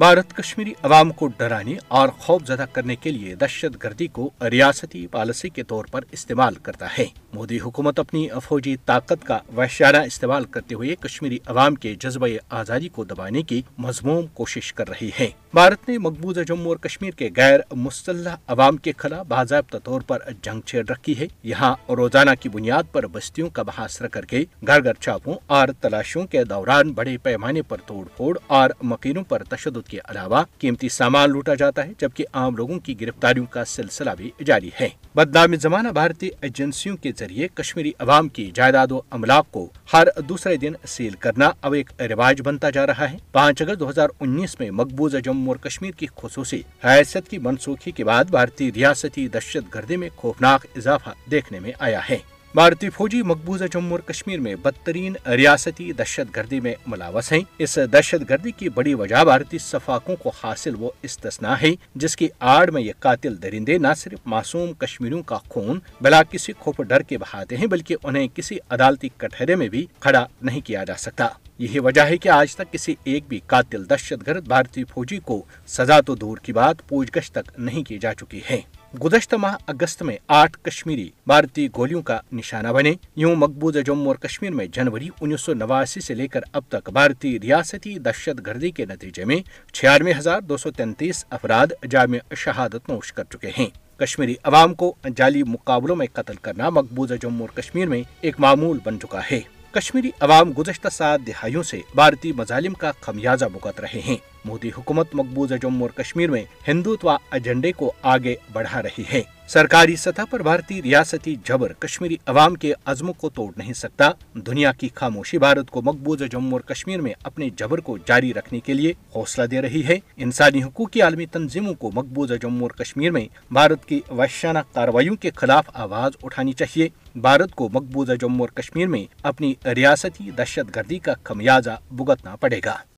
भारत कश्मीरी अवाम को डराने और खौफ ज़दा करने के लिए दहशत गर्दी को रियासती पॉलिसी के तौर पर इस्तेमाल करता है मोदी हुकूमत अपनी फौजी ताकत का वैशाना इस्तेमाल करते हुए कश्मीरी अवाम के जज्बे आज़ादी को दबाने की मजमूम कोशिश कर रही है भारत ने मकबूजा जम्मू और कश्मीर के गैर मुसल्ह अवाम के खिलाफ बाबा तौर पर जंग छेड़ रखी है यहाँ रोजाना की बुनियाद पर बस्तियों का बहासरा करके घर घर छापों और तलाशियों के दौरान बड़े पैमाने पर फोड़ और मकीनों पर तशद के अलावा कीमती सामान लूटा जाता है जबकि आम लोगों की गिरफ्तारियों का सिलसिला भी जारी है बदनामी जमाना भारतीय एजेंसियों के जरिए कश्मीरी अवाम की जायदाद अमलाक को हर दूसरे दिन सील करना अब एक रिवाज बनता जा रहा है पाँच अगस्त दो हजार उन्नीस में मकबूजा जम्मू और कश्मीर की खसूसी हैसियत की मनसूखी के बाद भारतीय रियासती दहशत गर्दी में खौफनाक इजाफा देखने में आया है भारतीय फौजी मकबूजा जम्मू और कश्मीर में बदतरीन रियासती दहशत गर्दी में मुलावस है इस दहशत गर्दी की बड़ी वजह भारतीय सफाकों को हासिल वो इस्तना है जिसकी आड़ में ये कातिल दरिंदे न सिर्फ मासूम कश्मीरों का खून बला किसी खोप डर के बहाते हैं बल्कि उन्हें किसी अदालती कटहरे में भी खड़ा नहीं किया जा सकता यही वजह है की आज तक किसी एक भी कातिल दहशत गर्द भारतीय फौजी को सजा तो दूर की बात पूछगछ तक नहीं की जा चुकी है गुजशत माह अगस्त में आठ कश्मीरी भारतीय गोलियों का निशाना बने यूं मकबूज जम्मू और कश्मीर में जनवरी उन्नीस से लेकर अब तक भारतीय रियासती दहशत गर्दी के नतीजे में छियानवे हजार दो सौ तैंतीस अफराद जाम शहादत नोश कर चुके हैं कश्मीरी अवाम को जाली मुकाबलों में कत्ल करना मकबूज जम्मू और कश्मीर में एक मामूल बन चुका है कश्मीरी अवाम गुजशत सात दिहाइयों से भारतीय मजालिम का खमियाजा भुगत रहे हैं मोदी हुकूमत मकबूजा जम्मू और कश्मीर में हिंदुत्व एजेंडे को आगे बढ़ा रही है सरकारी सतह पर भारतीय रियासती जबर कश्मीरी अवाम के अजमों को तोड़ नहीं सकता दुनिया की खामोशी भारत को मकबूज जम्मू और कश्मीर में अपने जबर को जारी रखने के लिए हौसला दे रही है इंसानी हकूक की आलमी तंजीमों को मकबूज जम्मू और कश्मीर में भारत की वैश्याना कार्रवाई के खिलाफ आवाज उठानी चाहिए भारत को मकबूज जम्मू और कश्मीर में अपनी रियासती दहशत गर्दी का खमियाजा भुगतना पड़ेगा